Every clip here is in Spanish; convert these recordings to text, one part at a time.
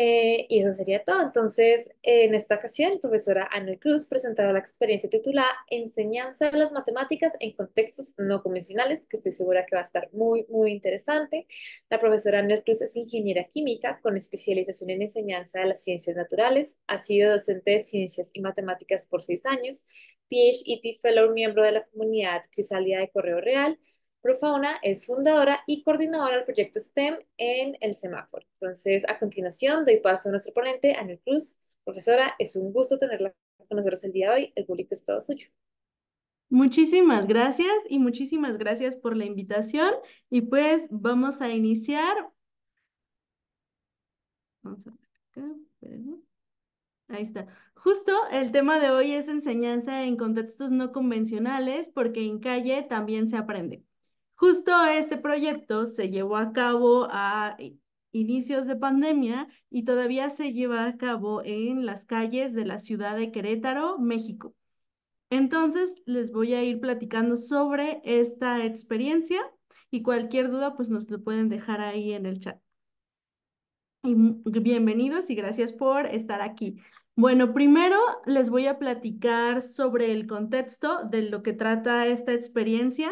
Eh, y eso sería todo. Entonces, en esta ocasión, profesora Ana Cruz presentará la experiencia titulada Enseñanza de las matemáticas en contextos no convencionales, que estoy segura que va a estar muy, muy interesante. La profesora Ana Cruz es ingeniera química con especialización en enseñanza de las ciencias naturales. Ha sido docente de ciencias y matemáticas por seis años, PhD Fellow, miembro de la comunidad crisalía de Correo Real, fauna es fundadora y coordinadora del proyecto STEM en el semáforo. Entonces, a continuación, doy paso a nuestro ponente, Anel Cruz. Profesora, es un gusto tenerla con nosotros el día de hoy. El público es todo suyo. Muchísimas gracias y muchísimas gracias por la invitación. Y pues vamos a iniciar. Vamos a ver Ahí está. Justo el tema de hoy es enseñanza en contextos no convencionales porque en calle también se aprende. Justo este proyecto se llevó a cabo a inicios de pandemia y todavía se lleva a cabo en las calles de la ciudad de Querétaro, México. Entonces, les voy a ir platicando sobre esta experiencia y cualquier duda, pues nos lo pueden dejar ahí en el chat. Y bienvenidos y gracias por estar aquí. Bueno, primero les voy a platicar sobre el contexto de lo que trata esta experiencia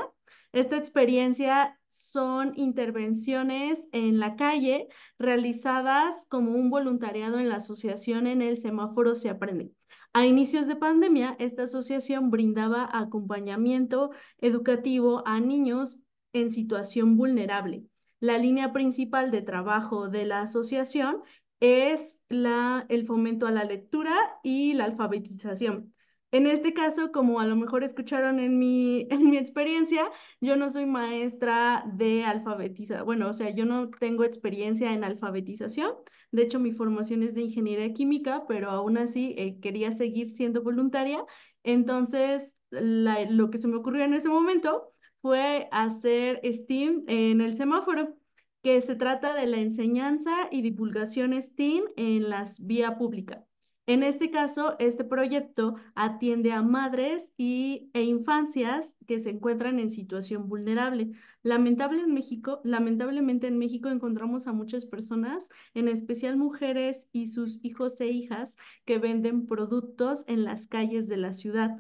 esta experiencia son intervenciones en la calle realizadas como un voluntariado en la asociación en el semáforo se aprende. A inicios de pandemia, esta asociación brindaba acompañamiento educativo a niños en situación vulnerable. La línea principal de trabajo de la asociación es la, el fomento a la lectura y la alfabetización. En este caso, como a lo mejor escucharon en mi, en mi experiencia, yo no soy maestra de alfabetización. Bueno, o sea, yo no tengo experiencia en alfabetización. De hecho, mi formación es de ingeniería química, pero aún así eh, quería seguir siendo voluntaria. Entonces, lo que se me ocurrió en ese momento fue hacer STEAM en el semáforo, que se trata de la enseñanza y divulgación STEAM en las vías públicas. En este caso, este proyecto atiende a madres y, e infancias que se encuentran en situación vulnerable. lamentablemente en México encontramos a muchas personas, en especial mujeres y sus hijos e hijas, que venden productos en las calles de la ciudad.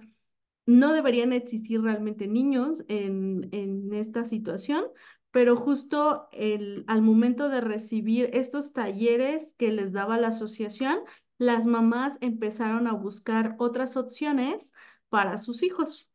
No deberían existir realmente niños en, esta situación, pero justo al momento de recibir estos talleres que les daba la asociación, las mamás empezaron a buscar otras opciones para sus hijos.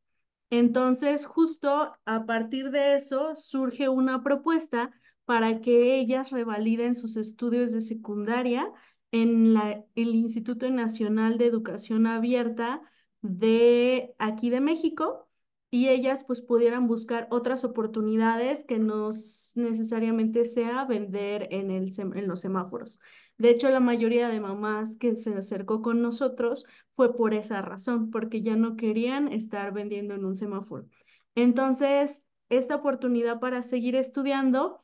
Entonces, justo a partir de eso surge una propuesta para que ellas revaliden sus estudios de secundaria en el Instituto Nacional de Educación Abierta de aquí de México y ellas pues pudieran buscar otras oportunidades que no necesariamente sea vender en, en los semáforos. De hecho, la mayoría de mamás que se acercó con nosotros fue por esa razón, porque ya no querían estar vendiendo en un semáforo. Entonces, esta oportunidad para seguir estudiando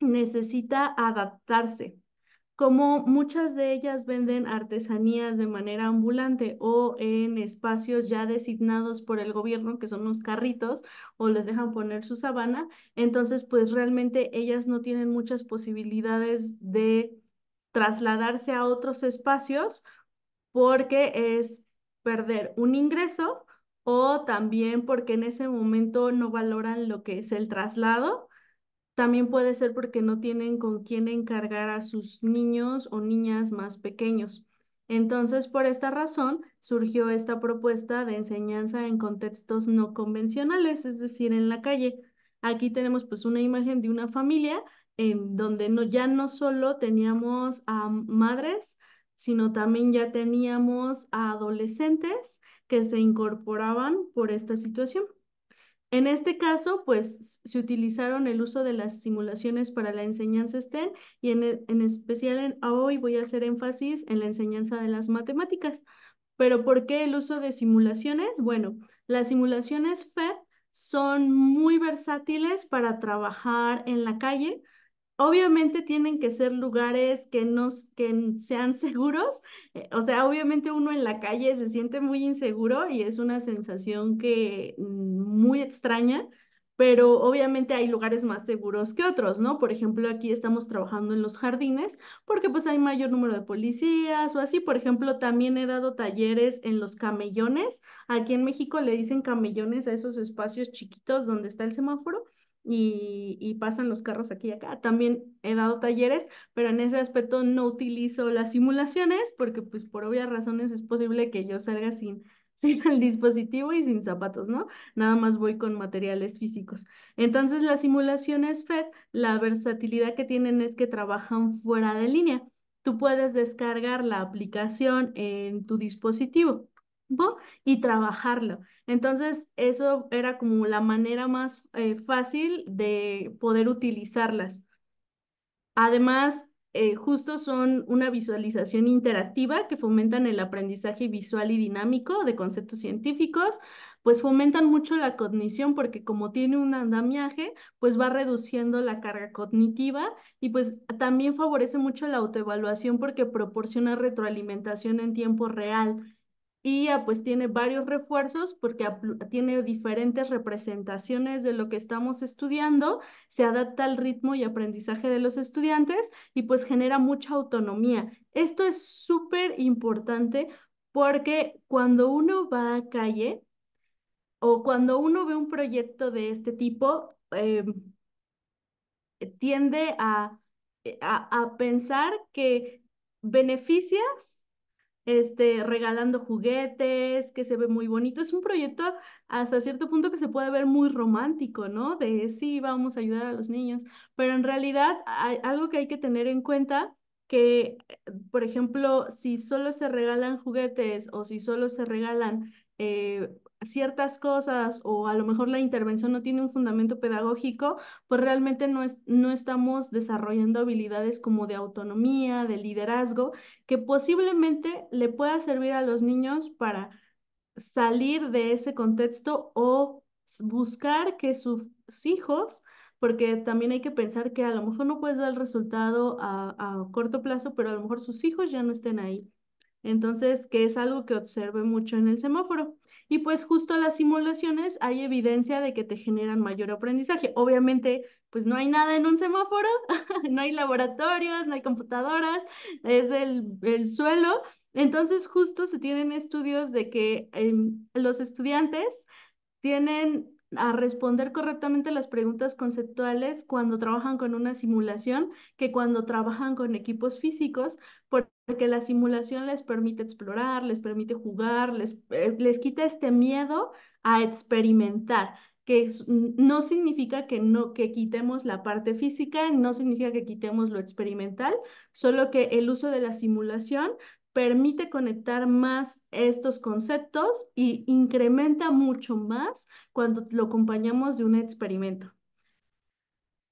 necesita adaptarse. Como muchas de ellas venden artesanías de manera ambulante o en espacios ya designados por el gobierno, que son unos carritos, o les dejan poner su sabana, entonces pues realmente ellas no tienen muchas posibilidades de trasladarse a otros espacios porque es perder un ingreso o también porque en ese momento no valoran lo que es el traslado. También puede ser porque no tienen con quién encargar a sus niños o niñas más pequeños. Entonces, por esta razón, surgió esta propuesta de enseñanza en contextos no convencionales, es decir, en la calle. Aquí tenemos pues una imagen de una familia Em, donde ya no solo teníamos a madres, sino también ya teníamos a adolescentes que se incorporaban por esta situación. En este caso, pues se utilizaron el uso de las simulaciones para la enseñanza STEM y en, e, especial en, ah, hoy voy a hacer énfasis en la enseñanza de las matemáticas. Pero ¿por qué el uso de simulaciones? Bueno, las simulaciones FED son muy versátiles para trabajar en la calle, Obviamente tienen que ser lugares que, nos, que sean seguros. Eh, o sea, obviamente uno en la calle se siente muy inseguro y es una sensación que mm, muy extraña, pero obviamente hay lugares más seguros que otros, ¿no? Por ejemplo, aquí estamos trabajando en los jardines porque pues hay mayor número de policías o así. Por ejemplo, también he dado talleres en los camellones. Aquí en México le dicen camellones a esos espacios chiquitos donde está el semáforo y, pasan los carros aquí y acá. También he dado talleres, pero en ese aspecto no utilizo las simulaciones porque pues por obvias razones es posible que yo salga sin, sin el dispositivo y sin zapatos, ¿no? Nada más voy con materiales físicos. Entonces las simulaciones FED, la versatilidad que tienen es que trabajan fuera de línea. Tú puedes descargar la aplicación en tu dispositivo y trabajarlo. Entonces, eso era como la manera más eh, fácil de poder utilizarlas. Además, eh, justo son una visualización interactiva que fomentan el aprendizaje visual y dinámico de conceptos científicos, pues fomentan mucho la cognición porque como tiene un andamiaje, pues va reduciendo la carga cognitiva y pues también favorece mucho la autoevaluación porque proporciona retroalimentación en tiempo real y ah, pues tiene varios refuerzos porque tiene diferentes representaciones de lo que estamos estudiando, se adapta al ritmo y aprendizaje de los estudiantes y pues genera mucha autonomía. Esto es súper importante porque cuando uno va a calle o cuando uno ve un proyecto de este tipo, em, tiende eh, a, a, pensar que beneficias este, regalando juguetes, que se ve muy bonito. Es un proyecto hasta cierto punto que se puede ver muy romántico, ¿no? De sí, vamos a ayudar a los niños, pero en realidad hay algo que hay que tener en cuenta que, por ejemplo, si solo se regalan juguetes o si solo se regalan eh, ciertas cosas o a lo mejor la intervención no tiene un fundamento pedagógico, pues realmente no, estamos desarrollando habilidades como de autonomía, de liderazgo, que posiblemente le pueda servir a los niños para salir de ese contexto o buscar que sus hijos porque también hay que pensar que a lo mejor no puedes dar el resultado a, a, corto plazo, pero a lo mejor sus hijos ya no estén ahí. Entonces, que es algo que observe mucho en el semáforo. Y pues justo las simulaciones hay evidencia de que te generan mayor aprendizaje. Obviamente, pues no hay nada en un semáforo, no hay laboratorios, no hay computadoras, es el, suelo. Entonces, justo se tienen estudios de que em, los estudiantes tienen a responder correctamente las preguntas conceptuales cuando trabajan con una simulación que cuando trabajan con equipos físicos, porque la simulación les permite explorar, les permite jugar, les, eh, les quita este miedo a experimentar que no significa que no que quitemos la parte física, no significa que quitemos lo experimental, solo que el uso de la simulación permite conectar más estos conceptos y incrementa mucho más cuando lo acompañamos de un experimento.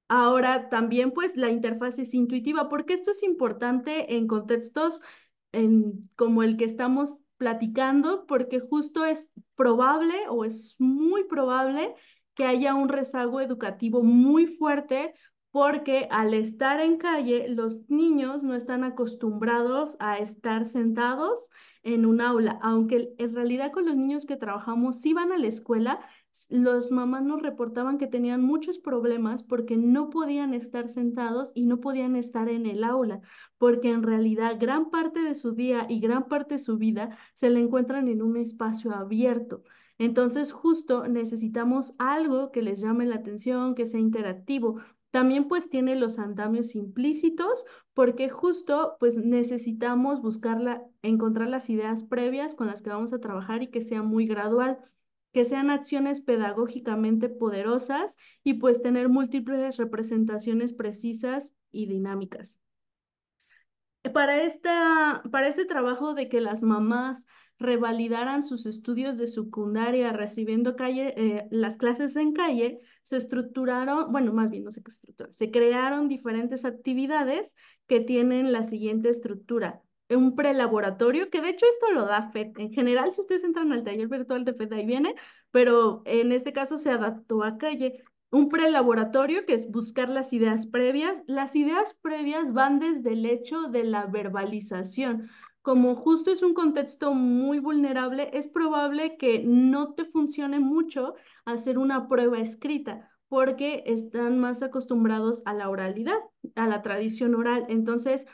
Ahora también pues la interfaz es intuitiva, porque esto es importante en contextos como el que estamos platicando, porque justo es probable o es muy probable que haya un rezago educativo muy fuerte porque al estar en calle, los niños no están acostumbrados a estar sentados en un aula, aunque en realidad con los niños que trabajamos si van a la escuela, los mamás nos reportaban que tenían muchos problemas porque no podían estar sentados y no podían estar en el aula, porque en realidad gran parte de su día y gran parte de su vida se le encuentran en un espacio abierto. Entonces, justo necesitamos algo que les llame la atención, que sea interactivo, también pues tiene los andamios implícitos porque justo pues necesitamos buscarla, encontrar las ideas previas con las que vamos a trabajar y que sea muy gradual que sean acciones pedagógicamente poderosas y pues tener múltiples representaciones precisas y dinámicas. Para, esta, para este trabajo de que las mamás revalidaran sus estudios de secundaria recibiendo calle, eh, las clases en calle, se estructuraron, bueno, más bien no se estructuraron, se crearon diferentes actividades que tienen la siguiente estructura. Un prelaboratorio, que de hecho esto lo da FED. En general, si ustedes entran al taller virtual de FED, ahí viene, pero en este caso se adaptó a calle. Un prelaboratorio, que es buscar las ideas previas. Las ideas previas van desde el hecho de la verbalización como justo es un contexto muy vulnerable, es probable que no te funcione mucho hacer una prueba escrita porque están más acostumbrados a la oralidad, a la tradición oral. Entonces,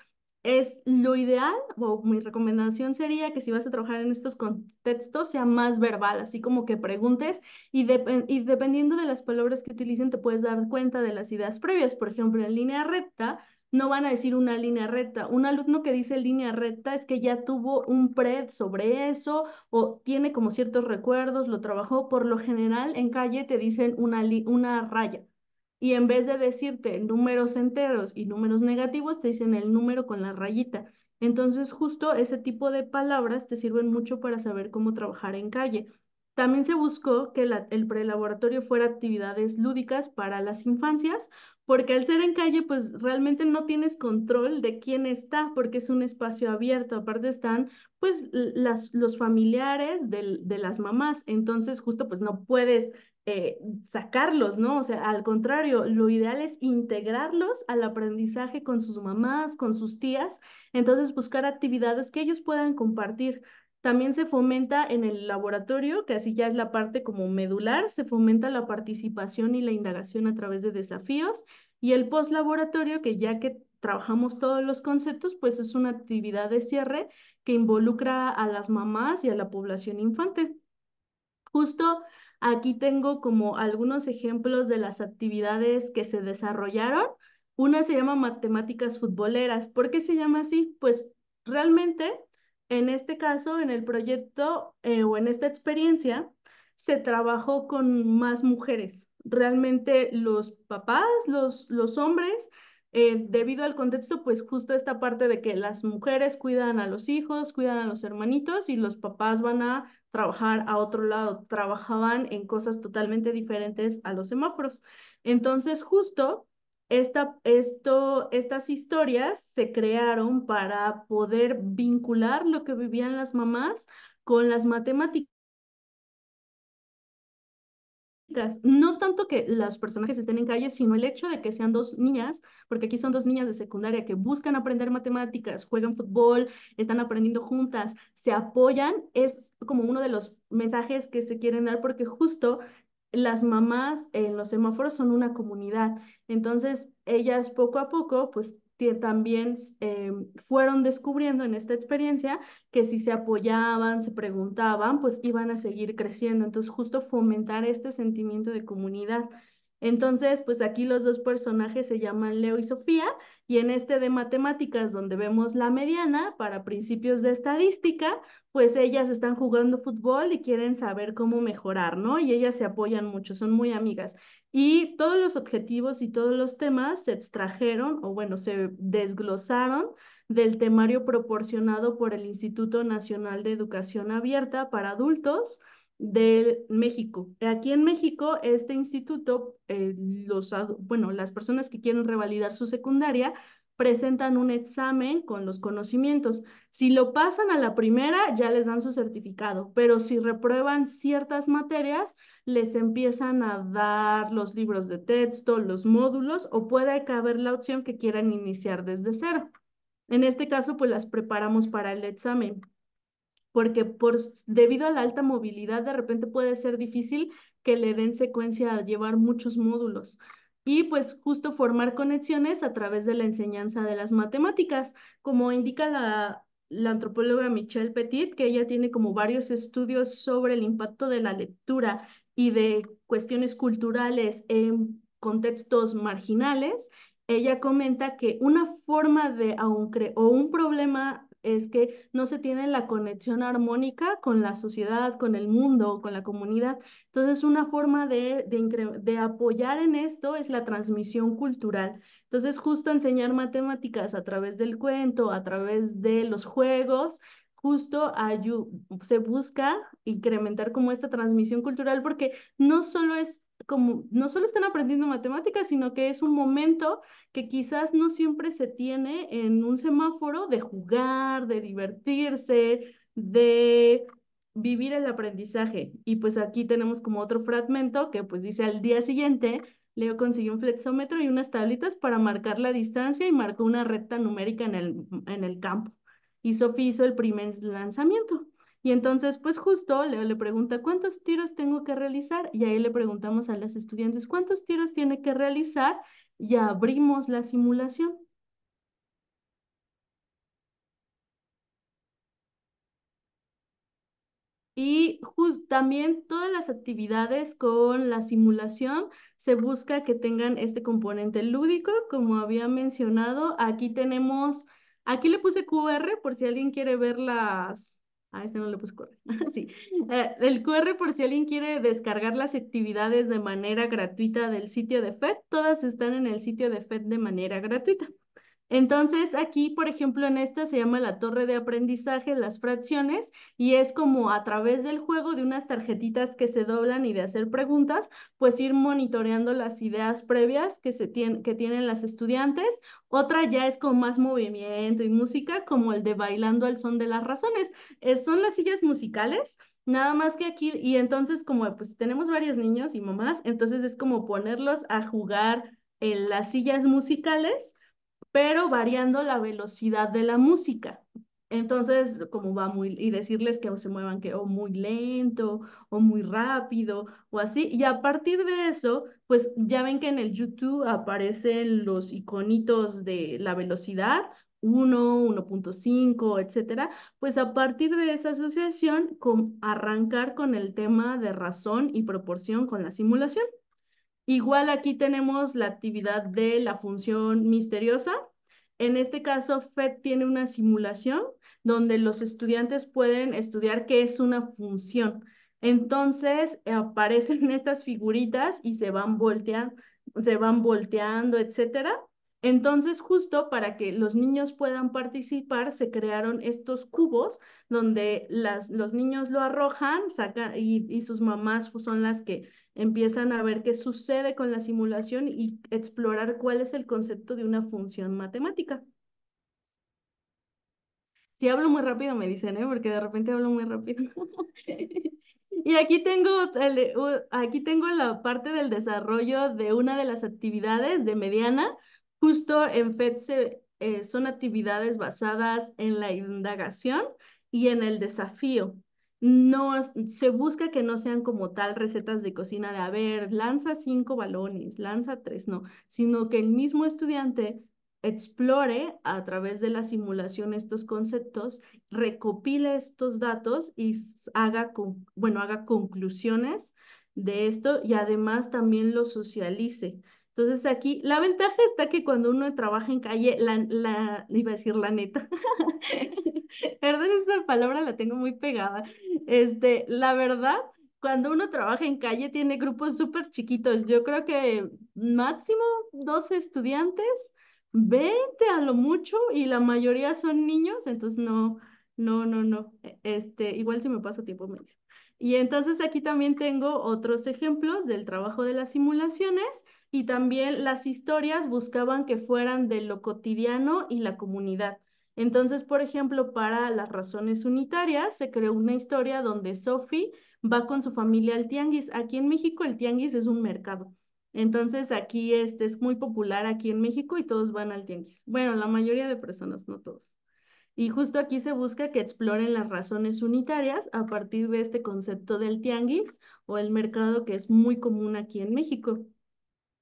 es lo ideal, o mi recomendación sería que si vas a trabajar en estos contextos sea más verbal, así como que preguntes y, dependiendo de las palabras que utilicen te puedes dar cuenta de las ideas previas. Por ejemplo, en línea recta, no van a decir una línea recta. Un alumno que dice línea recta es que ya tuvo un PRED sobre eso o tiene como ciertos recuerdos, lo trabajó. Por lo general, en calle te dicen una, una raya. Y en vez de decirte números enteros y números negativos, te dicen el número con la rayita. Entonces, justo ese tipo de palabras te sirven mucho para saber cómo trabajar en calle. También se buscó que el prelaboratorio fuera actividades lúdicas para las infancias, porque al ser en calle, pues realmente no tienes control de quién está, porque es un espacio abierto. Aparte están, pues, las, los familiares de, las mamás. Entonces, justo, pues, no puedes eh, sacarlos, ¿no? O sea, al contrario, lo ideal es integrarlos al aprendizaje con sus mamás, con sus tías. Entonces, buscar actividades que ellos puedan compartir. También se fomenta en el laboratorio, que así ya es la parte como medular, se fomenta la participación y la indagación a través de desafíos y el post-laboratorio, que ya que trabajamos todos los conceptos, pues es una actividad de cierre que involucra a las mamás y a la población infante. Justo aquí tengo como algunos ejemplos de las actividades que se desarrollaron. Una se llama matemáticas futboleras. ¿Por qué se llama así? Pues realmente en este caso, en el proyecto eh, o en esta experiencia, se trabajó con más mujeres. Realmente los papás, los, los hombres, eh, debido al contexto, pues justo esta parte de que las mujeres cuidan a los hijos, cuidan a los hermanitos y los papás van a trabajar a otro lado, trabajaban en cosas totalmente diferentes a los semáforos. Entonces, justo esta, esto, estas historias se crearon para poder vincular lo que vivían las mamás con las matemáticas. No tanto que los personajes estén en calle, sino el hecho de que sean dos niñas, porque aquí son dos niñas de secundaria que buscan aprender matemáticas, juegan fútbol, están aprendiendo juntas, se apoyan, es como uno de los mensajes que se quieren dar porque justo las mamás en los semáforos son una comunidad. Entonces, ellas poco a poco, pues también eh, fueron descubriendo en esta experiencia que si se apoyaban, se preguntaban, pues iban a seguir creciendo. Entonces, justo fomentar este sentimiento de comunidad. Entonces, pues aquí los dos personajes se llaman Leo y Sofía, y en este de matemáticas, donde vemos la mediana para principios de estadística, pues ellas están jugando fútbol y quieren saber cómo mejorar, ¿no? Y ellas se apoyan mucho, son muy amigas. Y todos los objetivos y todos los temas se extrajeron, o bueno, se desglosaron del temario proporcionado por el Instituto Nacional de Educación Abierta para Adultos del México. Aquí en México, este instituto, eh, los, bueno, las personas que quieren revalidar su secundaria presentan un examen con los conocimientos. Si lo pasan a la primera, ya les dan su certificado, pero si reprueban ciertas materias, les empiezan a dar los libros de texto, los módulos, o puede caber la opción que quieran iniciar desde cero. En este caso, pues las preparamos para el examen porque por, debido a la alta movilidad de repente puede ser difícil que le den secuencia a llevar muchos módulos. Y pues justo formar conexiones a través de la enseñanza de las matemáticas, como indica la, antropóloga Michelle Petit, que ella tiene como varios estudios sobre el impacto de la lectura y de cuestiones culturales en contextos marginales, ella comenta que una forma de, o un problema es que no se tiene la conexión armónica con la sociedad, con el mundo, con la comunidad. Entonces, una forma de, de, apoyar en esto es la transmisión cultural. Entonces, justo enseñar matemáticas a través del cuento, a través de los juegos, justo se busca incrementar como esta transmisión cultural porque no solo es como no solo están aprendiendo matemáticas, sino que es un momento que quizás no siempre se tiene en un semáforo de jugar, de divertirse, de vivir el aprendizaje. Y pues aquí tenemos como otro fragmento que pues dice al día siguiente, Leo consiguió un flexómetro y unas tablitas para marcar la distancia y marcó una recta numérica en el, en el campo. Y Sofía hizo el primer lanzamiento. Y entonces, pues justo Leo le pregunta, ¿cuántos tiros tengo que realizar? Y ahí le preguntamos a las estudiantes, ¿cuántos tiros tiene que realizar? Y abrimos la simulación. Y también todas las actividades con la simulación se busca que tengan este componente lúdico, como había mencionado. Aquí tenemos, aquí le puse QR por si alguien quiere ver las, Ah, este no le puse QR. sí. Eh, el QR por si alguien quiere descargar las actividades de manera gratuita del sitio de FED, todas están en el sitio de FED de manera gratuita. Entonces, aquí, por ejemplo, en esta se llama la torre de aprendizaje, las fracciones, y es como a través del juego de unas tarjetitas que se doblan y de hacer preguntas, pues ir monitoreando las ideas previas que, se que tienen las estudiantes. Otra ya es con más movimiento y música, como el de bailando al son de las razones. son las sillas musicales. Nada más que aquí, y entonces como pues tenemos varios niños y mamás, entonces es como ponerlos a jugar en las sillas musicales pero variando la velocidad de la música. Entonces, como va muy, y decirles que se muevan que o oh, muy lento o muy rápido o así. Y a partir de eso, pues ya ven que en el YouTube aparecen los iconitos de la velocidad, 1, 1.5, etcétera. Pues a partir de esa asociación, con, arrancar con el tema de razón y proporción con la simulación. Igual aquí tenemos la actividad de la función misteriosa. En este caso, FED tiene una simulación donde los estudiantes pueden estudiar qué es una función. Entonces, eh, aparecen estas figuritas y se van volteando, se van volteando, etcétera. Entonces, justo para que los niños puedan participar, se crearon estos cubos donde los niños lo arrojan y, sus mamás pues son las que empiezan a ver qué sucede con la simulación y explorar cuál es el concepto de una función matemática. Si hablo muy rápido, me dicen, ¿eh? porque de repente hablo muy rápido. Y aquí tengo, aquí tengo la parte del desarrollo de una de las actividades de mediana, Justo en FED eh, son actividades basadas en la indagación y en el desafío. No, se busca que no sean como tal recetas de cocina de, a ver, lanza cinco balones, lanza tres, no, sino que el mismo estudiante explore a través de la simulación estos conceptos, recopile estos datos y haga, con, bueno, haga conclusiones de esto y además también lo socialice. Entonces aquí la ventaja está que cuando uno trabaja en calle, la, la iba a decir la neta, perdón, esa palabra la tengo muy pegada. Este, la verdad, cuando uno trabaja en calle tiene grupos súper chiquitos. Yo creo que máximo 12 estudiantes, 20 a lo mucho y la mayoría son niños, entonces no, no, no, no. E, este, igual si me paso tiempo me dice. Y entonces aquí también tengo otros ejemplos del trabajo de las simulaciones y también las historias buscaban que fueran de lo cotidiano y la comunidad. Entonces, por ejemplo, para las razones unitarias se creó una historia donde Sophie va con su familia al tianguis. Aquí en México el tianguis es un mercado. Entonces, aquí este es muy popular aquí en México y todos van al tianguis. Bueno, la mayoría de personas, no todos. Y justo aquí se busca que exploren las razones unitarias a partir de este concepto del tianguis o el mercado que es muy común aquí en México.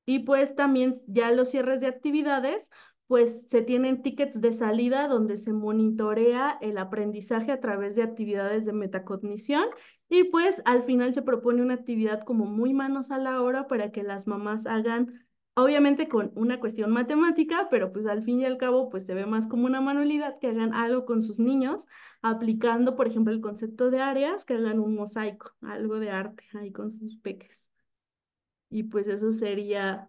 Y pues también ya los cierres de actividades, pues se tienen tickets de salida donde se monitorea el aprendizaje a través de actividades de metacognición y pues al final se propone una actividad como muy manos a la hora para que las mamás hagan, obviamente con una cuestión matemática, pero pues al fin y al cabo pues se ve más como una manualidad que hagan algo con sus niños aplicando por ejemplo el concepto de áreas, que hagan un mosaico, algo de arte ahí con sus peques. Y pues eso sería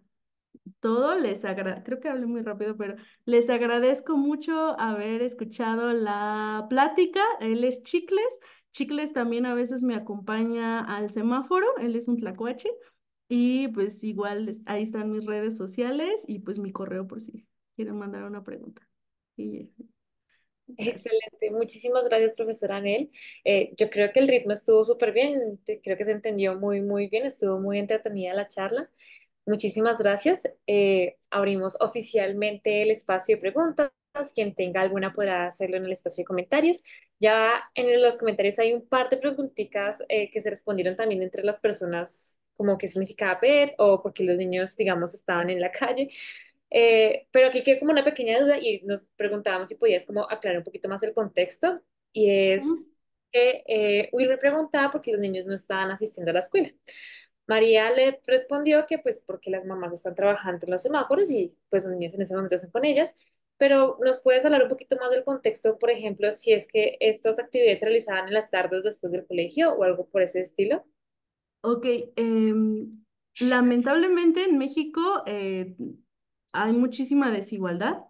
todo. Les creo que hablé muy rápido, pero les agradezco mucho haber escuchado la plática. Él es Chicles. Chicles también a veces me acompaña al semáforo. Él es un tlacuache. Y pues igual ahí están mis redes sociales y pues mi correo por si quieren mandar una pregunta. Y Excelente, muchísimas gracias, profesora Anel. Eh, yo creo que el ritmo estuvo súper bien, creo que se entendió muy, muy bien, estuvo muy entretenida la charla. Muchísimas gracias. Eh, abrimos oficialmente el espacio de preguntas. Quien tenga alguna podrá hacerlo en el espacio de comentarios. Ya en los comentarios hay un par de preguntitas eh, que se respondieron también entre las personas, como qué significaba PET o por qué los niños, digamos, estaban en la calle. Eh, pero aquí quedó como una pequeña duda y nos preguntábamos si podías como aclarar un poquito más el contexto y es que eh, Will me preguntaba por qué los niños no estaban asistiendo a la escuela. María le respondió que pues porque las mamás están trabajando en los semáforos y pues los niños en ese momento están con ellas, pero nos puedes hablar un poquito más del contexto, por ejemplo, si es que estas actividades se realizaban en las tardes después del colegio o algo por ese estilo. Ok, em, lamentablemente en México eh, hay muchísima desigualdad.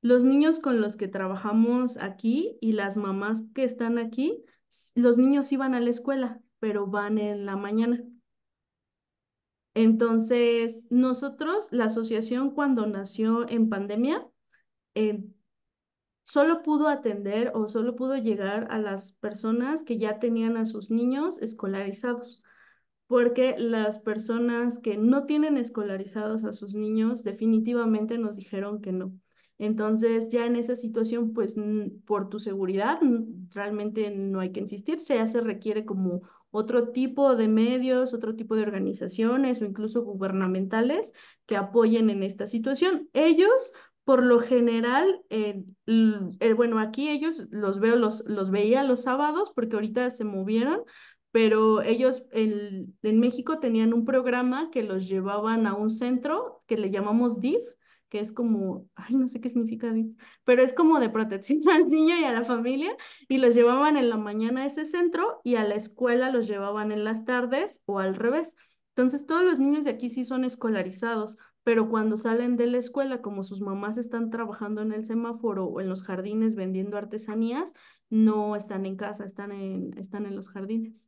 Los niños con los que trabajamos aquí y las mamás que están aquí, los niños iban a la escuela, pero van en la mañana. Entonces, nosotros, la asociación cuando nació en pandemia, eh, solo pudo atender o solo pudo llegar a las personas que ya tenían a sus niños escolarizados porque las personas que no tienen escolarizados a sus niños definitivamente nos dijeron que no. Entonces, ya en esa situación, pues por tu seguridad, realmente no hay que insistir, se hace, requiere como otro tipo de medios, otro tipo de organizaciones o incluso gubernamentales que apoyen en esta situación. Ellos, por lo general, eh, eh, bueno, aquí ellos los veo, los, los veía los sábados porque ahorita se movieron, pero ellos en, México tenían un programa que los llevaban a un centro que le llamamos DIF, que es como, ay, no sé qué significa DIF, pero es como de protección al niño y a la familia, y los llevaban en la mañana a ese centro y a la escuela los llevaban en las tardes o al revés. Entonces todos los niños de aquí sí son escolarizados, pero cuando salen de la escuela, como sus mamás están trabajando en el semáforo o en los jardines vendiendo artesanías, no están en casa, están en, están en los jardines.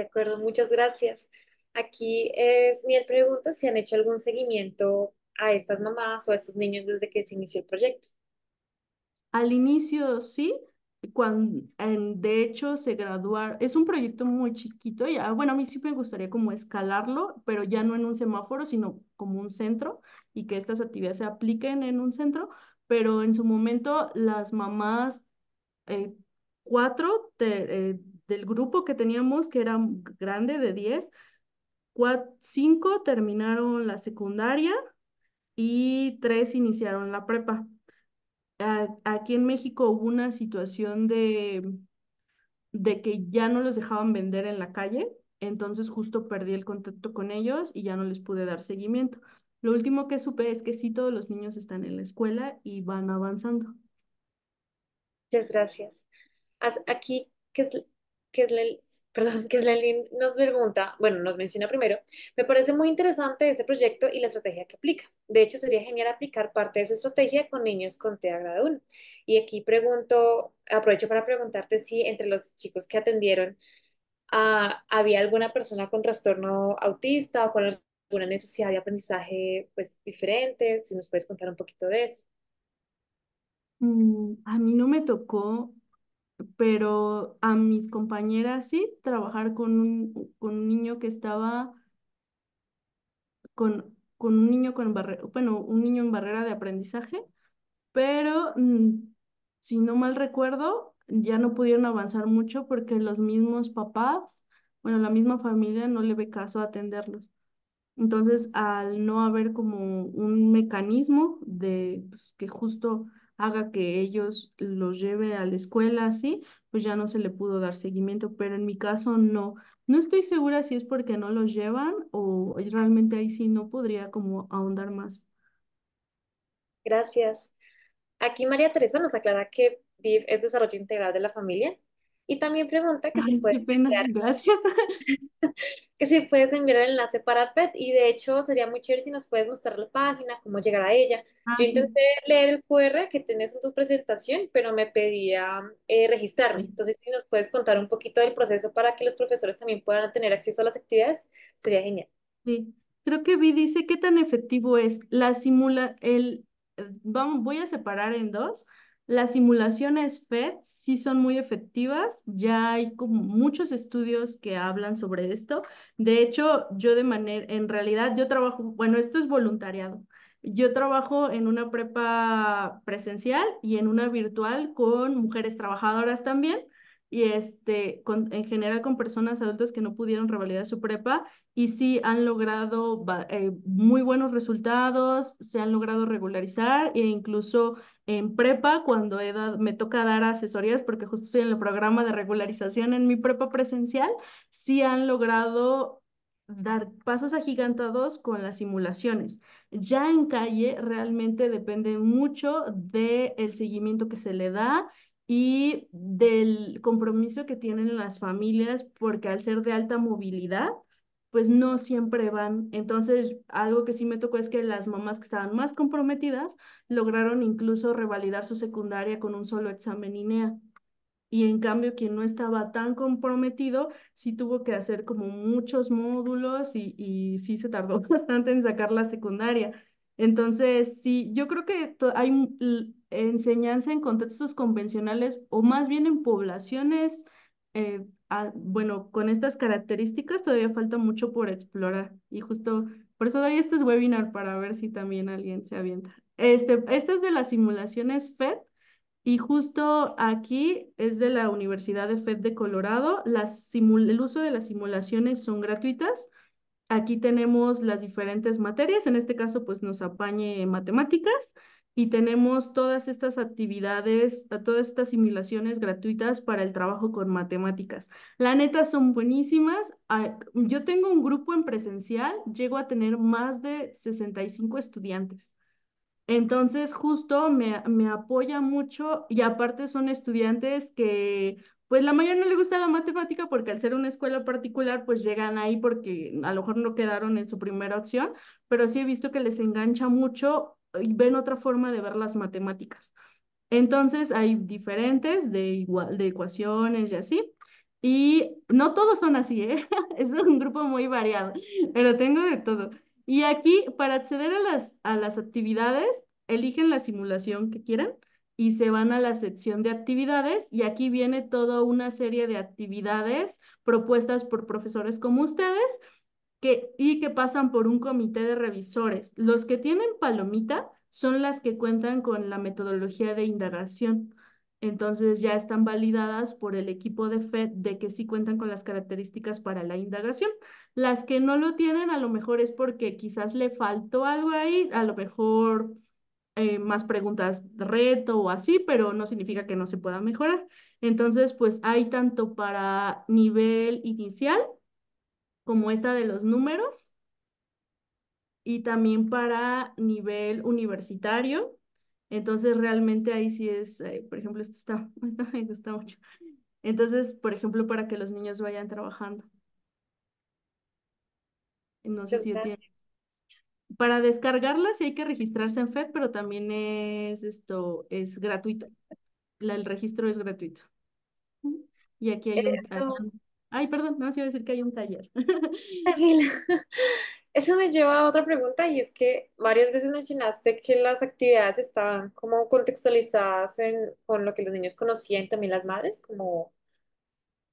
De acuerdo, muchas gracias. Aquí es mi pregunta si han hecho algún seguimiento a estas mamás o a estos niños desde que se inició el proyecto. Al inicio sí, cuando, en, de hecho se graduar es un proyecto muy chiquito, bueno, a mí sí me gustaría como escalarlo, pero ya no en un semáforo, sino como un centro y que estas actividades se apliquen en un centro, pero en su momento las mamás eh, cuatro te, eh, del grupo que teníamos, que era grande de 10, 5 terminaron la secundaria y 3 iniciaron la prepa. aquí en México hubo una situación de, de que ya no los dejaban vender en la calle, entonces justo perdí el contacto con ellos y ya no les pude dar seguimiento. Lo último que supe es que sí, todos los niños están en la escuela y van avanzando. Muchas gracias. Aquí, ¿qué es que es la, perdón, que es nos pregunta, bueno, nos menciona primero, me parece muy interesante este proyecto y la estrategia que aplica. De hecho, sería genial aplicar parte de su estrategia con niños con TEA grado 1. Y aquí pregunto, aprovecho para preguntarte si entre los chicos que atendieron ah, había alguna persona con trastorno autista o con alguna necesidad de aprendizaje pues diferente, si nos puedes contar un poquito de eso. Mm, a mí no me tocó pero a mis compañeras sí, trabajar con un, niño que estaba con, un niño con bueno, un niño en barrera de aprendizaje, pero mm, si no mal recuerdo, ya no pudieron avanzar mucho porque los mismos papás, bueno, la misma familia no le ve caso a atenderlos. Entonces, al no haber como un mecanismo de pues, que justo haga que ellos los lleve a la escuela así, pues ya no se le pudo dar seguimiento, pero en mi caso no. No estoy segura si es porque no los llevan o realmente ahí sí no podría como ahondar más. Gracias. Aquí María Teresa nos aclara que DIF es desarrollo integral de la familia y también pregunta que si puedes enviar, gracias. que si puedes enviar el enlace para PET y de hecho sería muy chévere si nos puedes mostrar la página, cómo llegar a ella. Yo intenté leer el QR que tenés en tu presentación, pero me pedía eh, registrarme. Entonces, si nos puedes contar un poquito del proceso para que los profesores también puedan tener acceso a las actividades, sería genial. Sí, creo que vi dice qué tan efectivo es la simula el eh, vamos voy a separar en dos las simulaciones FED sí son muy efectivas, ya hay como muchos estudios que hablan sobre esto. De hecho, yo de manera, en realidad yo trabajo, bueno, esto es voluntariado. Yo trabajo en una prepa presencial y en una virtual con mujeres trabajadoras también y este, en general con personas adultas que no pudieron revalidar su prepa y sí han logrado eh, muy buenos resultados, se han logrado regularizar e incluso en prepa cuando me toca dar asesorías, porque justo estoy en el programa de regularización en mi prepa presencial, sí han logrado dar pasos agigantados con las simulaciones. Ya en calle realmente depende mucho del seguimiento que se le da y del compromiso que tienen las familias, porque al ser de alta movilidad, pues no siempre van. Entonces, algo que sí me tocó es que las mamás que estaban más comprometidas lograron incluso revalidar su secundaria con un solo examen INEA. Y en cambio, quien no estaba tan comprometido, sí tuvo que hacer como muchos módulos y, y sí se tardó bastante en sacar la secundaria. Entonces, sí, yo creo que hay enseñanza en contextos convencionales o más bien en poblaciones eh, ah, bueno, con estas características todavía falta mucho por explorar y justo por eso doy este es webinar para ver si también alguien se avienta. Este, este es de las simulaciones FED y justo aquí es de la Universidad de FED de Colorado. Las el uso de las simulaciones son gratuitas. Aquí tenemos las diferentes materias, en este caso pues nos apañe matemáticas y tenemos todas estas actividades, todas estas simulaciones gratuitas para el trabajo con matemáticas. La neta son buenísimas. Ah, yo tengo un grupo en presencial, llego a tener más de 65 estudiantes. Entonces, justo me, apoya mucho y aparte son estudiantes que, pues la mayoría no le gusta la matemática porque al ser una escuela particular, pues llegan ahí porque a lo mejor no quedaron en su primera opción, pero sí he visto que les engancha mucho ven otra forma de ver las matemáticas. Entonces hay diferentes de, igual, de ecuaciones y así. Y no todos son así, ¿eh? es un grupo muy variado, pero tengo de todo. Y aquí, para acceder a las, a las actividades, eligen la simulación que quieran y se van a la sección de actividades y aquí viene toda una serie de actividades propuestas por profesores como ustedes y que pasan por un comité de revisores. Los que tienen palomita son las que cuentan con la metodología de indagación. Entonces ya están validadas por el equipo de FED de que sí cuentan con las características para la indagación. Las que no lo tienen a lo mejor es porque quizás le faltó algo ahí, a lo mejor eh, más preguntas de reto o así, pero no significa que no se pueda mejorar. Entonces, pues hay tanto para nivel inicial como esta de los números, y también para nivel universitario. Entonces, realmente ahí sí es, eh, por ejemplo, esto está, esto está mucho. Entonces, por ejemplo, para que los niños vayan trabajando. No sé si Para descargarla sí hay que registrarse en FED, pero también es esto, es gratuito. el registro es gratuito. Y aquí hay Ay, perdón, no, iba a decir que hay un taller. Eso me lleva a otra pregunta y es que varias veces mencionaste que las actividades estaban como contextualizadas con lo que los niños conocían y también las madres, como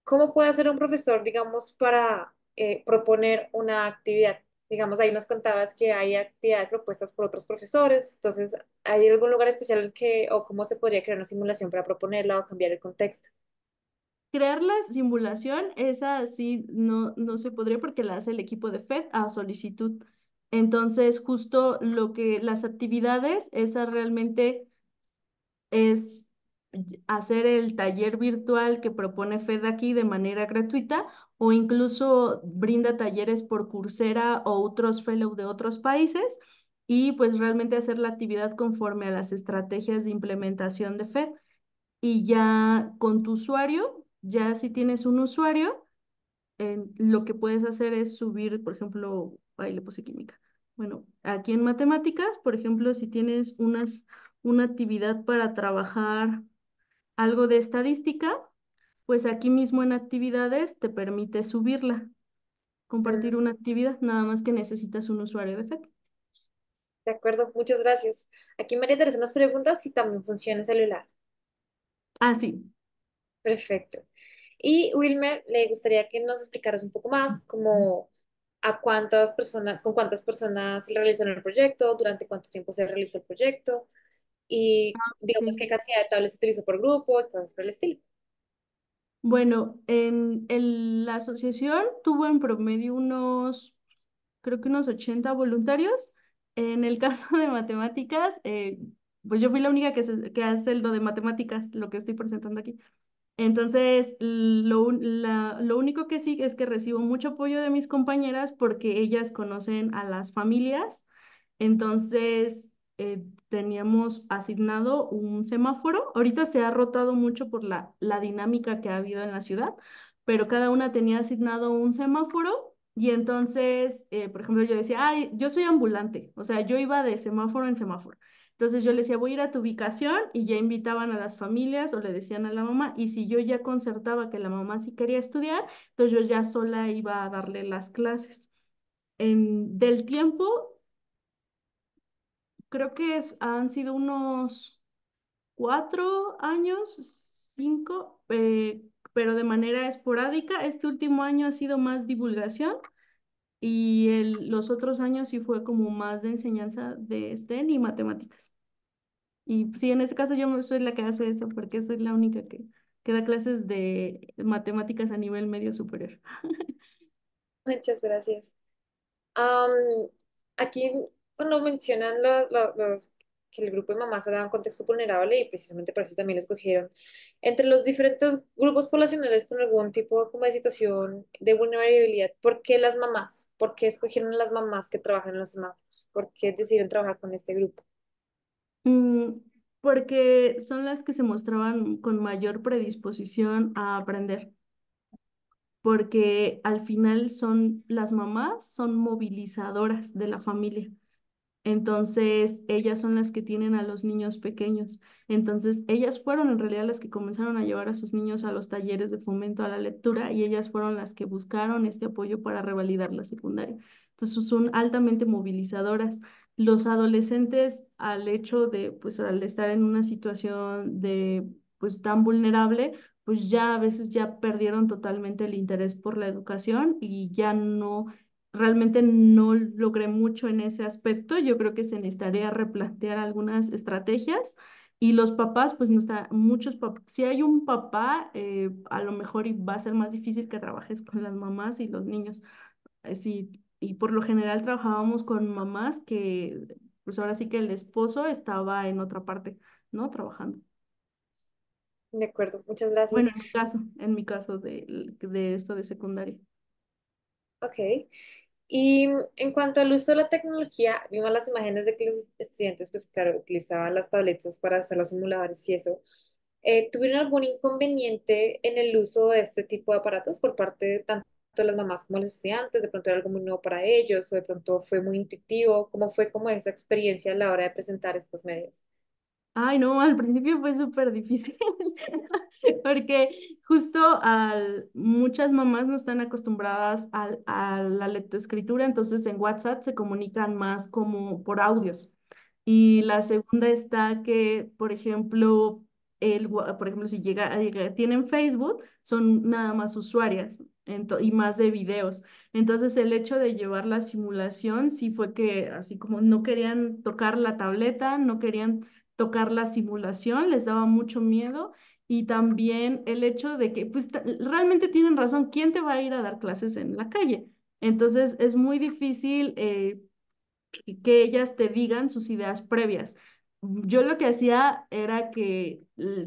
cómo puede hacer un profesor, digamos, para eh, proponer una actividad. Digamos, ahí nos contabas que hay actividades propuestas por otros profesores, entonces, ¿hay algún lugar especial que, o cómo se podría crear una simulación para proponerla o cambiar el contexto? Crear la simulación, esa sí no, no se podría porque la hace el equipo de FED a solicitud. Entonces, justo lo que las actividades, esa realmente es hacer el taller virtual que propone FED aquí de manera gratuita o incluso brinda talleres por Coursera o otros fellow de otros países y pues realmente hacer la actividad conforme a las estrategias de implementación de FED y ya con tu usuario ya si tienes un usuario, lo que puedes hacer es subir, por ejemplo, ahí le puse química. Bueno, aquí en matemáticas, por ejemplo, si tienes unas, una actividad para trabajar algo de estadística, pues aquí mismo en actividades te permite subirla, compartir mm. una actividad, nada más que necesitas un usuario de FED. De acuerdo, muchas gracias. Aquí María Teresa nos preguntas si también funciona el celular. Ah, sí, Perfecto. Y Wilmer, le gustaría que nos explicaras un poco más cómo a cuántas personas, con cuántas personas realizaron el proyecto, durante cuánto tiempo se realizó el proyecto y ah, digamos qué cantidad de tablas se utilizó por grupo y cosas por el estilo. Bueno, en, la asociación tuvo en promedio unos, creo que unos 80 voluntarios. En el caso de matemáticas, eh, pues yo fui la única que, que hace lo de matemáticas, lo que estoy presentando aquí. Entonces, lo, único que sí es que recibo mucho apoyo de mis compañeras porque ellas conocen a las familias. Entonces, eh, teníamos asignado un semáforo. Ahorita se ha rotado mucho por la, la dinámica que ha habido en la ciudad, pero cada una tenía asignado un semáforo y entonces, eh, por ejemplo, yo decía, ay, yo soy ambulante, o sea, yo iba de semáforo en semáforo. Entonces yo le decía, voy a ir a tu ubicación y ya invitaban a las familias o le decían a la mamá. Y si yo ya concertaba que la mamá sí quería estudiar, entonces yo ya sola iba a darle las clases. En, em, del tiempo, creo que han sido unos cuatro años, cinco, eh, pero de manera esporádica. Este último año ha sido más divulgación y el, los otros años sí fue como más de enseñanza de STEM y matemáticas. Y sí, en este caso yo soy la que hace eso, porque soy la única que, que da clases de matemáticas a nivel medio superior. Muchas gracias. aquí cuando mencionan los que el grupo de mamás era un contexto vulnerable y precisamente por eso también lo escogieron. Entre los diferentes grupos poblacionales con algún tipo como de situación de vulnerabilidad, ¿por qué las mamás? ¿Por qué escogieron las mamás que trabajan en los semáforos? ¿Por qué decidieron trabajar con este grupo? Mm, porque son las que se mostraban con mayor predisposición a aprender porque al final son las mamás, son movilizadoras de la familia. Entonces, ellas son las que tienen a los niños pequeños. Entonces, ellas fueron en realidad las que comenzaron a llevar a sus niños a los talleres de fomento a la lectura y ellas fueron las que buscaron este apoyo para revalidar la secundaria. Entonces, son altamente movilizadoras. Los adolescentes, al hecho de, pues, al estar en una situación de, pues, tan vulnerable, pues ya a veces ya perdieron totalmente el interés por la educación y ya no realmente no logré mucho en ese aspecto. Yo creo que se necesitaría replantear algunas estrategias y los papás, pues no está, muchos papás, si hay un papá, eh, a lo mejor va a ser más difícil que trabajes con las mamás y los niños. Eh, sí, y por lo general trabajábamos con mamás que, pues ahora sí que el esposo estaba en otra parte, ¿no? Trabajando. De acuerdo, muchas gracias. Bueno, en mi caso, en mi caso de, de esto de secundaria. Ok, y en cuanto al uso de la tecnología, vimos las imágenes de que los estudiantes, pues claro, utilizaban las tabletas para hacer los simuladores y eso. Eh, ¿Tuvieron algún inconveniente en el uso de este tipo de aparatos por parte de tanto las mamás como los estudiantes? ¿De pronto era algo muy nuevo para ellos o de pronto fue muy intuitivo? ¿Cómo fue como esa experiencia a la hora de presentar estos medios? Ay, no, al principio fue súper difícil, porque justo al, muchas mamás no están acostumbradas al, a la lectoescritura, entonces en WhatsApp se comunican más como por audios. Y la segunda está que, por ejemplo, el, por ejemplo, si llega eh, tienen Facebook, son nada más usuarias y más de videos. Entonces, el hecho de llevar la simulación sí fue que así como no querían tocar la tableta, no querían tocar la simulación, les daba mucho miedo y también el hecho de que, pues realmente tienen razón, ¿quién te va a ir a dar clases en la calle? Entonces es muy difícil eh, que ellas te digan sus ideas previas. Yo lo que hacía era que,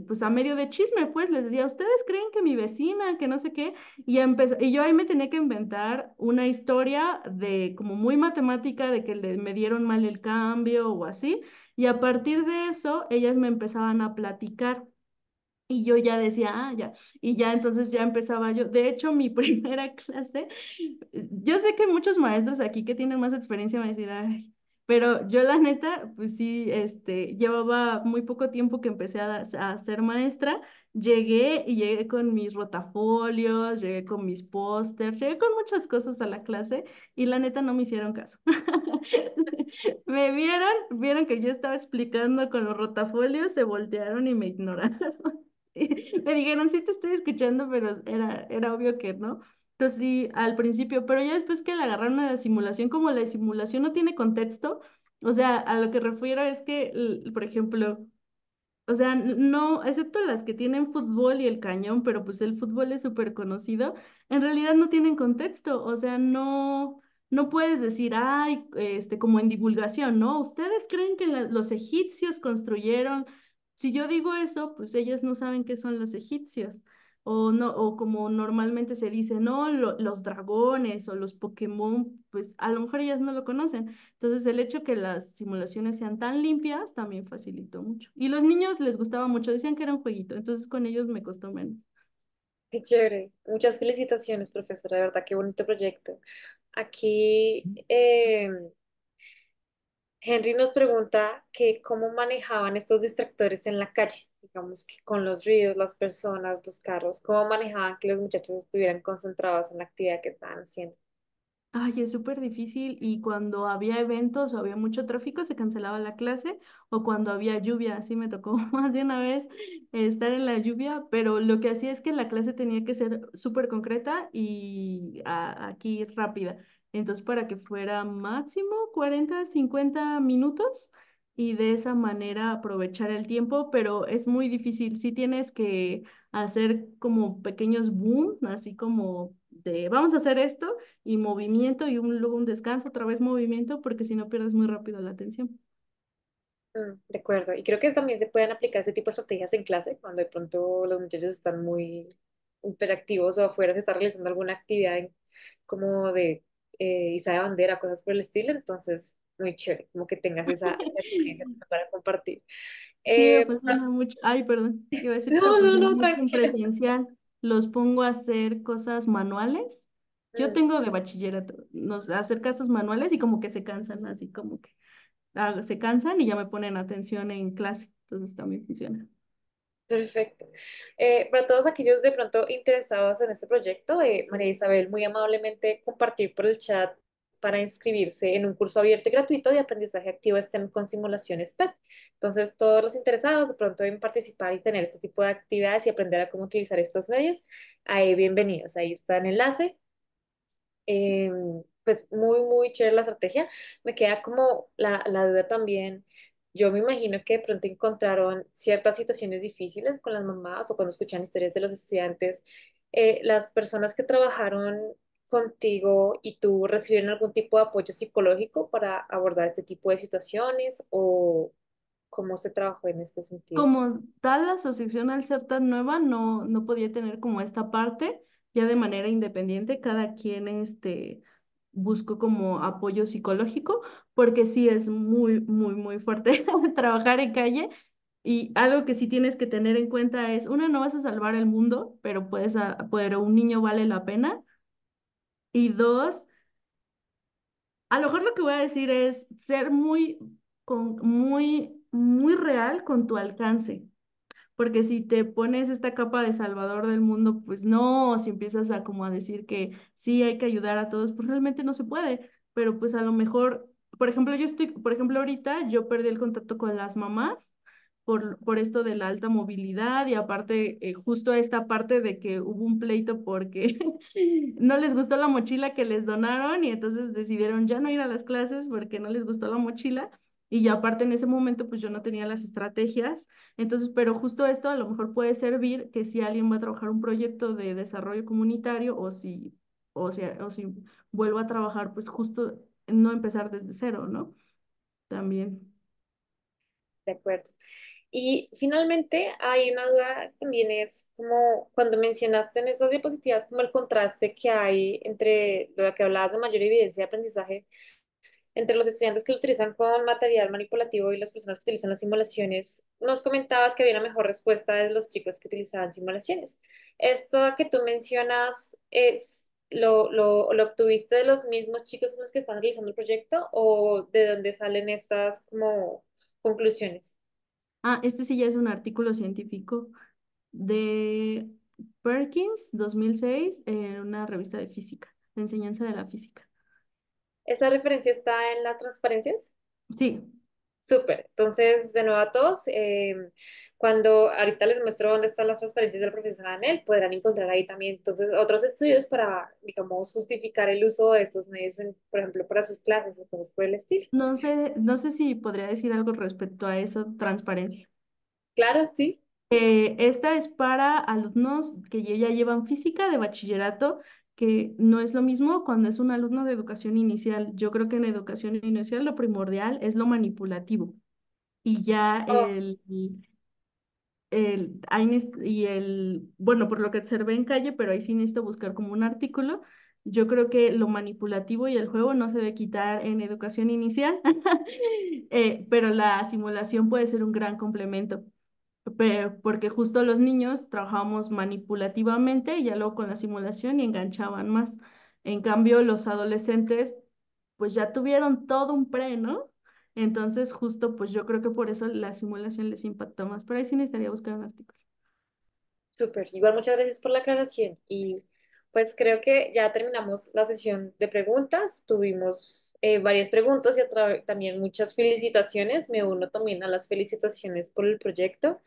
pues a medio de chisme, pues les decía, ¿ustedes creen que mi vecina, que no sé qué? Y, y yo ahí me tenía que inventar una historia de como muy matemática, de que le, me dieron mal el cambio o así. Y a partir de eso, ellas me empezaban a platicar. Y yo ya decía, ah, ya. Y ya entonces ya empezaba yo. De hecho, mi primera clase, yo sé que muchos maestros aquí que tienen más experiencia me a decir, ay, pero yo la neta, pues sí, este, llevaba muy poco tiempo que empecé a, a ser maestra. Llegué y llegué con mis rotafolios, llegué con mis pósters, llegué con muchas cosas a la clase y la neta no me hicieron caso. me vieron, vieron que yo estaba explicando con los rotafolios, se voltearon y me ignoraron. me dijeron, sí te estoy escuchando, pero era, era obvio que no. Entonces sí, al principio, pero ya después que le agarraron a la simulación, como la simulación no tiene contexto, o sea, a lo que refiero es que, por ejemplo, o sea, no, excepto las que tienen fútbol y el cañón, pero pues el fútbol es súper conocido, en realidad no tienen contexto, o sea, no, no puedes decir, ay, este, como en divulgación, ¿no? Ustedes creen que los egipcios construyeron, si yo digo eso, pues ellas no saben qué son los egipcios. O, no, o como normalmente se dice, no, los dragones o los Pokémon, pues a lo mejor ellas no lo conocen. Entonces el hecho que las simulaciones sean tan limpias también facilitó mucho. Y los niños les gustaba mucho, decían que era un jueguito, entonces con ellos me costó menos. Qué chévere. Muchas felicitaciones, profesora. De verdad, qué bonito proyecto. Aquí eh, Henry nos pregunta que cómo manejaban estos distractores en la calle, digamos que con los ríos, las personas, los carros, cómo manejaban que los muchachos estuvieran concentrados en la actividad que estaban haciendo. Ay, es súper difícil y cuando había eventos o había mucho tráfico se cancelaba la clase o cuando había lluvia, así me tocó más de una vez estar en la lluvia, pero lo que hacía es que la clase tenía que ser súper concreta y aquí rápida. Entonces, para que fuera máximo 40, 50 minutos y de esa manera aprovechar el tiempo, pero es muy difícil, sí tienes que hacer como pequeños boom, así como de vamos a hacer esto y movimiento y un, luego un descanso, otra vez movimiento, porque si no pierdes muy rápido la atención. Mm, de acuerdo, y creo que también se pueden aplicar ese tipo de estrategias en clase cuando de pronto los muchachos están muy hiperactivos o afuera se está realizando alguna actividad como de eh, izada bandera, cosas por el estilo, entonces muy chévere, como que tengas esa, experiencia para compartir. Eh, mucho. Ay, perdón. Iba a decir no, no, no, tranquilo. Presencial los pongo a hacer cosas manuales. Yo mm. tengo de bachillerato, nos hacer casos manuales y como que se cansan, así como que ah, se cansan y ya me ponen atención en clase, entonces también funciona. Perfecto. Eh, para todos aquellos de pronto interesados en este proyecto, eh, María Isabel muy amablemente compartir por el chat para inscribirse en un curso abierto y gratuito de aprendizaje activo STEM con simulaciones PET. Entonces, todos los interesados de pronto en participar y tener este tipo de actividades y aprender a cómo utilizar estos medios, ahí bienvenidos. Ahí está el enlace. Em, pues muy, muy chévere la estrategia. Me queda como la, duda también yo me imagino que de pronto encontraron ciertas situaciones difíciles con las mamás o cuando escuchan historias de los estudiantes. Eh, las personas que trabajaron contigo y tú recibieron algún tipo de apoyo psicológico para abordar este tipo de situaciones o cómo se trabajó en este sentido? Como tal, la asociación al ser tan nueva no, no podía tener como esta parte ya de manera independiente, cada quien este, buscó como apoyo psicológico, porque sí es muy, muy, muy fuerte trabajar en calle. Y algo que sí tienes que tener en cuenta es, una, no vas a salvar el mundo, pero puedes, ah, pero un niño vale la pena y dos, a lo mejor lo que voy a decir es ser muy, con, muy, muy real con tu alcance. Porque si te pones esta capa de salvador del mundo, pues no, si empiezas a como a decir que sí hay que ayudar a todos, pues realmente no se puede. Pero pues a lo mejor, por ejemplo, yo estoy, por ejemplo, ahorita yo perdí el contacto con las mamás por, por esto de la alta movilidad y aparte justo eh, justo esta parte de que hubo un pleito porque no les gustó la mochila que les donaron y entonces decidieron ya no ir a las clases porque no les gustó la mochila. Y aparte en ese momento pues yo no tenía las estrategias. Entonces, pero justo esto a lo mejor puede servir que si alguien va a trabajar un proyecto de desarrollo comunitario o si, o sea, o si vuelvo a trabajar pues justo no empezar desde cero, ¿no? También. De acuerdo. Y finalmente hay una duda también es como cuando mencionaste en estas diapositivas como el contraste que hay entre lo que hablabas de mayor evidencia de aprendizaje entre los estudiantes que lo utilizan con material manipulativo y las personas que utilizan las simulaciones. Nos comentabas que había una mejor respuesta de los chicos que utilizaban simulaciones. Esto que tú mencionas es ¿Lo, lo, lo, obtuviste de los mismos chicos con los que están realizando el proyecto o de dónde salen estas como conclusiones? Ah, este sí ya es un artículo científico de Perkins, 2006, en una revista de física, de enseñanza de la física. ¿Esa referencia está en las transparencias? Sí, Súper. Entonces, de nuevo a todos, eh, cuando ahorita les muestro dónde están las transparencias del profesor Anel, podrán encontrar ahí también entonces otros estudios para, digamos, justificar el uso de estos medios, por ejemplo, para sus clases o cosas por el estilo. No sé, no sé si podría decir algo respecto a esa transparencia. Claro, sí. Eh, esta es para alumnos que ya llevan física de bachillerato que no es lo mismo cuando es un alumno de educación inicial. Yo creo que en educación inicial lo primordial es lo manipulativo. Y ya oh. el, el, y el, bueno, por lo que observé en calle, pero ahí sí necesito buscar como un artículo, yo creo que lo manipulativo y el juego no se debe quitar en educación inicial, eh, pero la simulación puede ser un gran complemento porque justo los niños trabajábamos manipulativamente y ya luego con la simulación y enganchaban más. En cambio, los adolescentes pues ya tuvieron todo un pre, ¿no? Entonces, justo pues yo creo que por eso la simulación les impactó más, pero ahí sí necesitaría buscar un artículo. Súper, igual muchas gracias por la aclaración y pues creo que ya terminamos la sesión de preguntas. Tuvimos eh, varias preguntas y también muchas felicitaciones. Me uno también a las felicitaciones por el proyecto.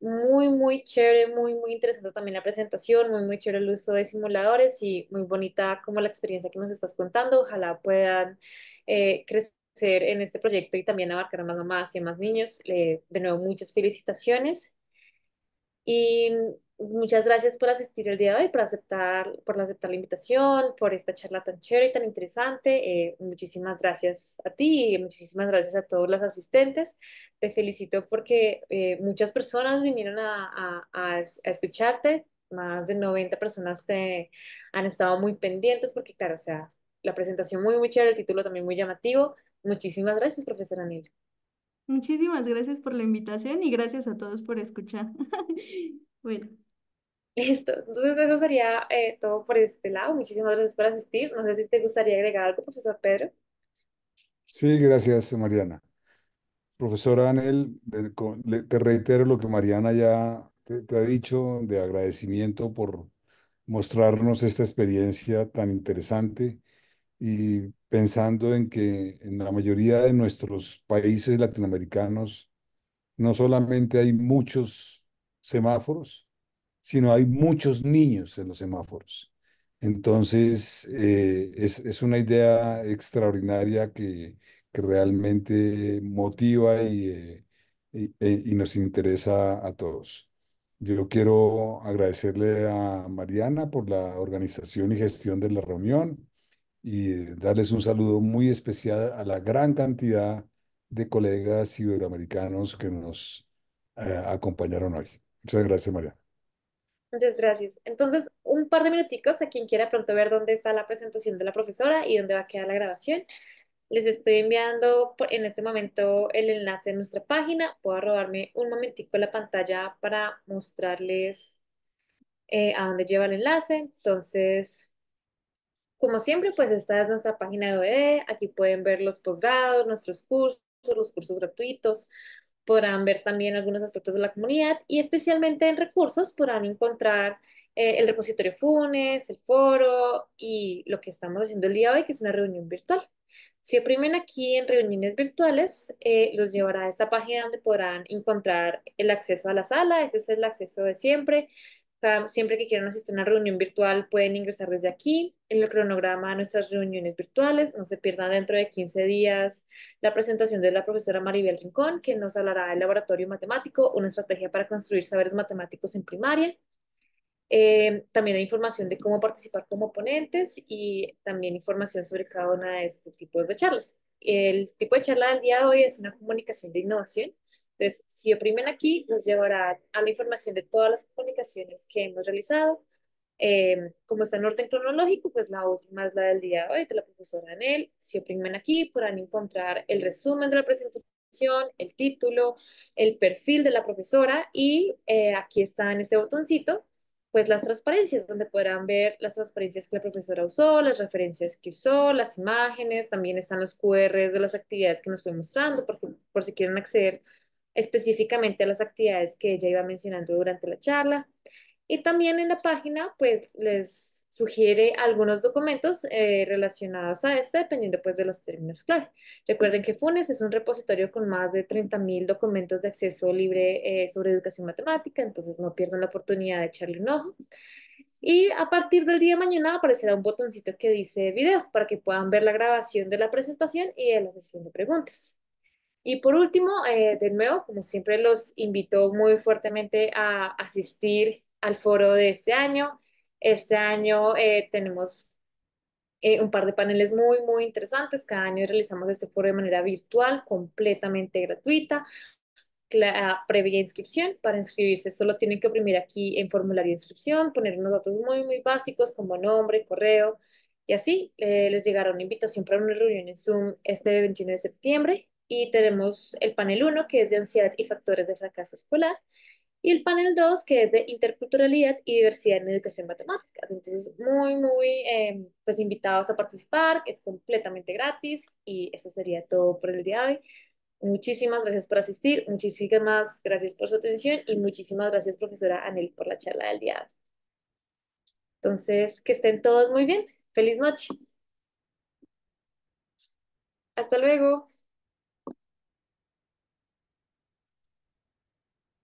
Muy, muy chévere, muy, muy interesante también la presentación, muy, muy chévere el uso de simuladores y muy bonita como la experiencia que nos estás contando. Ojalá puedan eh, crecer en este proyecto y también abarcar a más mamás y a más niños. Eh, de nuevo, muchas felicitaciones. Y muchas gracias por asistir el día de hoy, por aceptar, por aceptar la invitación, por esta charla tan chévere y tan interesante. Eh, muchísimas gracias a ti y muchísimas gracias a todos los asistentes. Te felicito porque eh, muchas personas vinieron a, escucharte, más de 90 personas te han estado muy pendientes porque, claro, o sea, la presentación muy, muy chévere, el título también muy llamativo. Muchísimas gracias, profesora Anil. Muchísimas gracias por la invitación y gracias a todos por escuchar. bueno. Listo, entonces eso sería eh, todo por este lado. Muchísimas gracias por asistir. No sé si te gustaría agregar algo, profesor Pedro. Sí, gracias, Mariana. Profesora Anel, te reitero lo que Mariana ya te, te ha dicho de agradecimiento por mostrarnos esta experiencia tan interesante y pensando en que en la mayoría de nuestros países latinoamericanos no solamente hay muchos semáforos, sino hay muchos niños en los semáforos. Entonces, eh, es, una idea extraordinaria que, realmente motiva eh, eh, y, nos interesa a todos. Yo quiero agradecerle a Mariana por la organización y gestión de la reunión, y darles un saludo muy especial a la gran cantidad de colegas iberoamericanos que nos eh, acompañaron hoy. Muchas gracias, María. Muchas gracias. Entonces, un par de minuticos a quien quiera pronto ver dónde está la presentación de la profesora y dónde va a quedar la grabación. Les estoy enviando en este momento el enlace de nuestra página. Puedo robarme un momentico la pantalla para mostrarles eh, a dónde lleva el enlace. Entonces, como siempre, pues está nuestra página de e, aquí pueden ver los posgrados, nuestros cursos, los cursos gratuitos, podrán ver también algunos aspectos de la comunidad y especialmente en recursos podrán encontrar eh, el repositorio FUNES, el foro y lo que estamos haciendo el día de hoy, que es una reunión virtual. Si oprimen aquí en reuniones virtuales, eh, los llevará a esta página donde podrán encontrar el acceso a la sala. Este es el acceso de siempre. Siempre que quieran asistir a una reunión virtual pueden ingresar desde aquí, en el cronograma de nuestras reuniones virtuales. No se pierdan dentro de 15 días la presentación de la profesora Maribel Rincón, que nos hablará del laboratorio matemático, una estrategia para construir saberes matemáticos en primaria. Eh, también hay información de cómo participar como ponentes y también información sobre cada una de este tipo de charlas. El tipo de charla del día de hoy es una comunicación de innovación entonces, si oprimen aquí, nos llevará a la información de todas las comunicaciones que hemos realizado. Em, como está en orden cronológico, pues la última es la del día de hoy, de la profesora Anel. Si oprimen aquí, podrán encontrar el resumen de la presentación, el título, el perfil de la profesora y eh, aquí está en este botoncito pues las transparencias, donde podrán ver las transparencias que la profesora usó, las referencias que usó, las imágenes, también están los QRs de las actividades que nos fue mostrando, por si quieren acceder específicamente a las actividades que ella iba mencionando durante la charla. Y también en la página, pues les sugiere algunos documentos eh, relacionados a este, dependiendo pues de los términos clave. Recuerden que FUNES es un repositorio con más de 30.000 documentos de acceso libre eh, sobre educación matemática, entonces no pierdan la oportunidad de echarle un ojo. Y a partir del día de mañana aparecerá un botoncito que dice video para que puedan ver la grabación de la presentación y de la sesión de preguntas. Y por último, eh, de nuevo, como siempre, los invito muy fuertemente a asistir al foro de este año. Este año eh, tenemos eh, un par de paneles muy, muy interesantes. Cada año realizamos este foro de manera virtual, completamente gratuita, ah, previa inscripción. Para inscribirse solo tienen que oprimir aquí en formulario de inscripción, poner unos datos muy, muy básicos como nombre, correo. Y así les llegará una invitación para una reunión en Zoom este 21 de septiembre y tenemos el panel 1, que es de ansiedad y factores de fracaso escolar, y el panel 2, que es de interculturalidad y diversidad en educación matemáticas. Entonces, muy, muy, em, pues invitados a participar, es completamente gratis y eso sería todo por el día de hoy. Muchísimas gracias por asistir, muchísimas gracias por su atención y muchísimas gracias, profesora Anel, por la charla del día de hoy. Entonces, que estén todos muy bien. Feliz noche. Hasta luego.